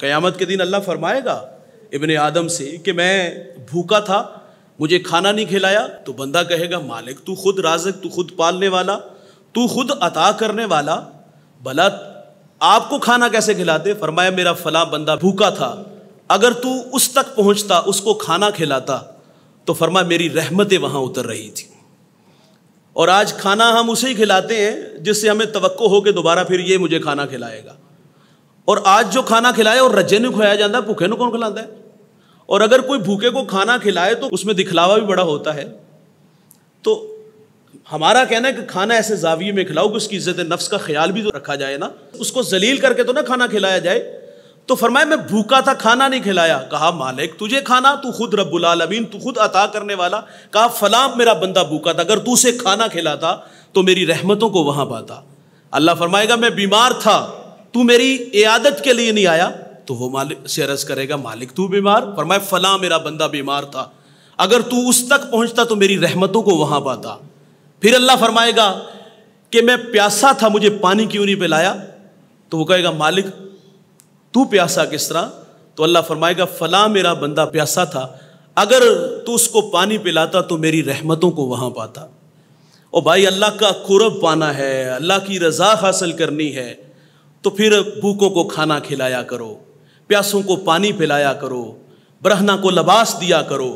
क़यामत के दिन अल्लाह फरमाएगा इबन आदम से कि मैं भूखा था मुझे खाना नहीं खिलाया तो बंदा कहेगा मालिक तू खुद राजक तू खुद पालने वाला तू खुद अता करने वाला भला आपको खाना कैसे खिलाते फरमाया मेरा फला बंदा भूखा था अगर तू उस तक पहुंचता उसको खाना खिलाता तो फरमाया मेरी रहमतें वहां उतर रही थी और आज खाना हम उसे ही खिलाते हैं जिससे हमें तो हो कि दोबारा फिर ये मुझे खाना खिलाएगा और आज जो खाना खिलाए और रजे नहीं ਖਵਾਇਆ जाता भूखे न कौन खिलाता है और अगर कोई भूखे को खाना खिलाए तो उसमें दिखलावा भी बड़ा होता है तो हमारा कहना है कि खाना ऐसे जाविये में खिलाओ कि उसकी इज्जत नफ्स का ख्याल भी तो रखा जाए ना उसको जलील करके तो ना खाना खिलाया जाए तो फरमाया मैं भूखा था खाना नहीं खिलाया कहा मालिक तुझे खाना तू खुद रब्बुल आलमीन तू खुद अता करने वाला कहा फलाम मेरा बंदा भूखा था अगर तू उसे खाना खिलाता तो मेरी रहमतों को वहां पाता अल्लाह फरमाएगा मैं बीमार था तू मेरी इयादत के लिए नहीं आया तो वो मालिक से अर्ज करेगा मालिक तू बीमार पर मैं फला मेरा बंदा बीमार था अगर तू उस तक पहुंचता तो मेरी रहमतों को वहां पाता फिर अल्लाह फरमाएगा कि मैं प्यासा था मुझे पानी क्यों नहीं पिलाया तो वो कहेगा मालिक तू प्यासा किस तरह तो अल्लाह फरमाएगा फला मेरा बंदा प्यासा था अगर तू उसको पानी पिलाता तो मेरी रहमतों को वहां पाता और भाई अल्लाह का कुरब पाना है अल्लाह की रज़ा हासिल करनी है तो फिर भूखों को खाना खिलाया करो प्यासों को पानी पिलाया करो ब्रहना को लबास दिया करो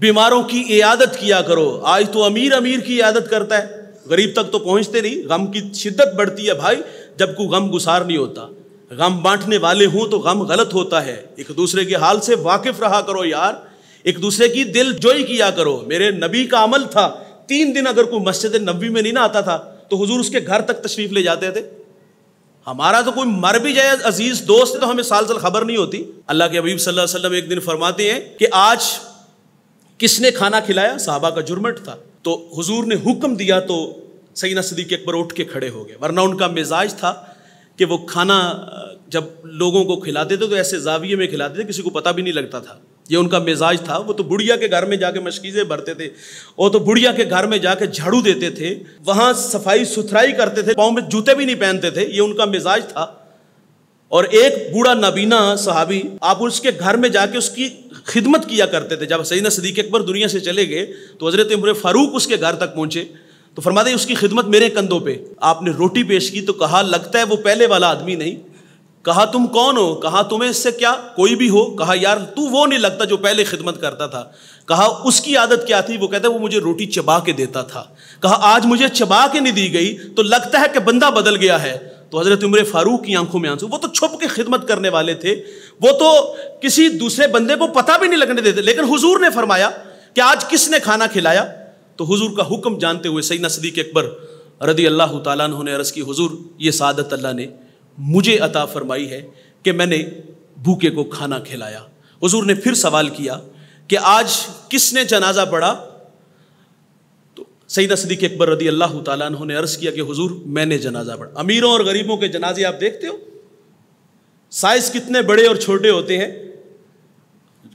बीमारों की इयादत किया करो आज तो अमीर अमीर की इयादत करता है गरीब तक तो पहुंचते नहीं गम की शिद्दत बढ़ती है भाई जब को गम गुसार नहीं होता गम बांटने वाले हों तो गम गलत होता है एक दूसरे के हाल से वाकिफ रहा करो यार एक दूसरे की दिल जोई किया करो मेरे नबी का अमल था तीन दिन अगर कोई मस्जिद नबी में नहीं ना आता था तो हुजूर उसके घर तक तशरीफ ले जाते थे हमारा तो कोई मर भी जाए अजीज दोस्त है तो हमें साल साल खबर नहीं होती अल्लाह के हबीब सल्लल्लाहु अलैहि वसल्लम एक दिन फरमाते हैं कि आज किसने खाना खिलाया साहबा का जुर्मट था तो हुजूर ने हुक्म दिया तो सईना सदीक अकबर उठ के खड़े हो गए वरना उनका मिजाज था कि वो खाना जब लोगों को खिलाते थे तो ऐसे जाविये में खिलाते थे किसी को पता भी नहीं लगता था ये उनका मिजाज था वो तो बुढ़िया के घर में जाके मशकीज़ें भरते थे वो तो बुढ़िया के घर में जाके झाड़ू देते थे वहाँ सफाई सुथराई करते थे पाँव में जूते भी नहीं पहनते थे ये उनका मिजाज था और एक बूढ़ा नबीना सहाबी आप उसके घर में जाके उसकी खिदमत किया करते थे जब सईना सदीक अकबर दुनिया से चले गए तो हज़रत इमर फारूक उसके घर तक पहुँचे तो फरमाते उसकी खिदमत मेरे कंधों पे आपने रोटी पेश की तो कहा लगता है वो पहले वाला आदमी नहीं कहा तुम कौन हो कहा तुम्हें इससे क्या कोई भी हो कहा यार तू वो नहीं लगता जो पहले खिदमत करता था कहा उसकी आदत क्या थी वो कहता है वो मुझे रोटी चबा के देता था कहा आज मुझे चबा के नहीं दी गई तो लगता है कि बंदा बदल गया है तो हजरत उम्र फारूक की आंखों में आंसू वो तो छुप के खिदमत करने वाले थे वो तो किसी दूसरे बंदे को पता भी नहीं लगने देते लेकिन हुजूर ने फरमाया कि आज किसने खाना खिलाया तो हुजूर का हुक्म जानते हुए सईना के अकबर रदी अल्लाह तला अरस की हुजूर ये सादत अल्लाह ने मुझे अता फरमाई है कि मैंने भूखे को खाना खिलाया हजूर ने फिर सवाल किया कि आज किसने जनाजा पढ़ा तो सईद सदीक अकबर रदी अल्लाह तला ने अर्ज़ किया कि हजूर मैंने जनाजा पढ़ा अमीरों और गरीबों के जनाजे आप देखते हो साइज़ कितने बड़े और छोटे होते हैं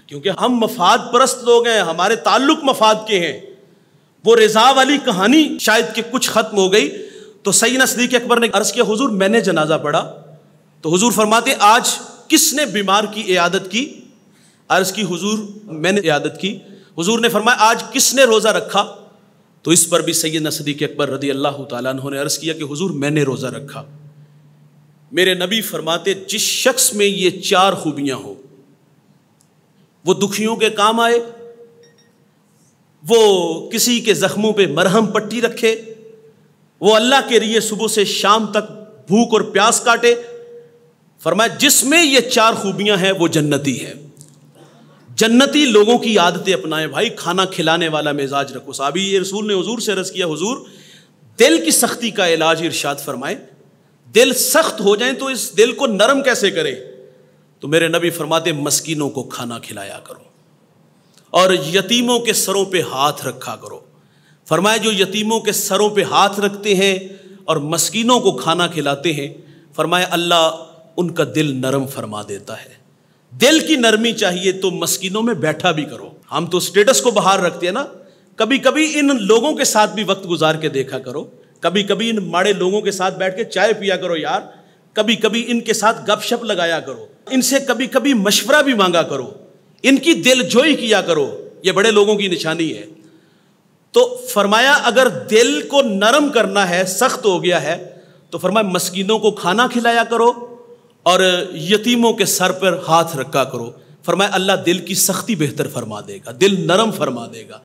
क्योंकि हम मफाद परस्त लोग हैं हमारे ताल्लुक मफाद के हैं वो रजा वाली कहानी शायद कि कुछ ख़त्म हो गई तो सईना सदीक अकबर ने अर्ज किया हुजूर मैंने जनाजा पढ़ा तो हुजूर फरमाते आज किसने बीमार की इयादत की अर्ज की हुजूर मैंने इयादत की हुजूर ने फरमाया आज किसने रोज़ा रखा तो इस पर भी सैदना के अकबर रदी अल्लाह तुमने ने अर्ज़ किया कि हुजूर मैंने रोज़ा रखा मेरे नबी फरमाते जिस शख्स में ये चार खूबियां हों वो दुखियों के काम आए वो किसी के ज़ख्मों पे मरहम पट्टी रखे वो अल्लाह के लिए सुबह से शाम तक भूख और प्यास काटे फरमाया जिसमें ये चार खूबियां हैं वो जन्नती है जन्नती लोगों की आदतें अपनाएं भाई खाना खिलाने वाला मिजाज रखो साबी ये रसूल ने हजूर से रस किया हजूर दिल की सख्ती का इलाज इर्शाद फरमाए दिल सख्त हो जाए तो इस दिल को नरम कैसे करें तो मेरे नबी फरमाते मस्किनों को खाना खिलाया करो और यतीमों के सरों पे हाथ रखा करो फरमाए जो यतीमों के सरों पे हाथ रखते हैं और मस्किनों को खाना खिलाते हैं फरमाए अल्लाह उनका दिल नरम फरमा देता है दिल की नरमी चाहिए तो मस्किनों में बैठा भी करो हम तो स्टेटस को बाहर रखते हैं ना कभी कभी इन लोगों के साथ भी वक्त गुजार के देखा करो कभी कभी इन माड़े लोगों के साथ बैठ के चाय पिया करो यार कभी कभी इनके साथ गपशप लगाया करो इनसे कभी कभी मशवरा भी मांगा करो इनकी दिल जोई किया करो ये बड़े लोगों की निशानी है तो फरमाया अगर दिल को नरम करना है सख्त हो गया है तो फरमाया मस्किनों को खाना खिलाया करो और यतीमों के सर पर हाथ रखा करो फरमाया अल्लाह दिल की सख्ती बेहतर फरमा देगा दिल नरम फरमा देगा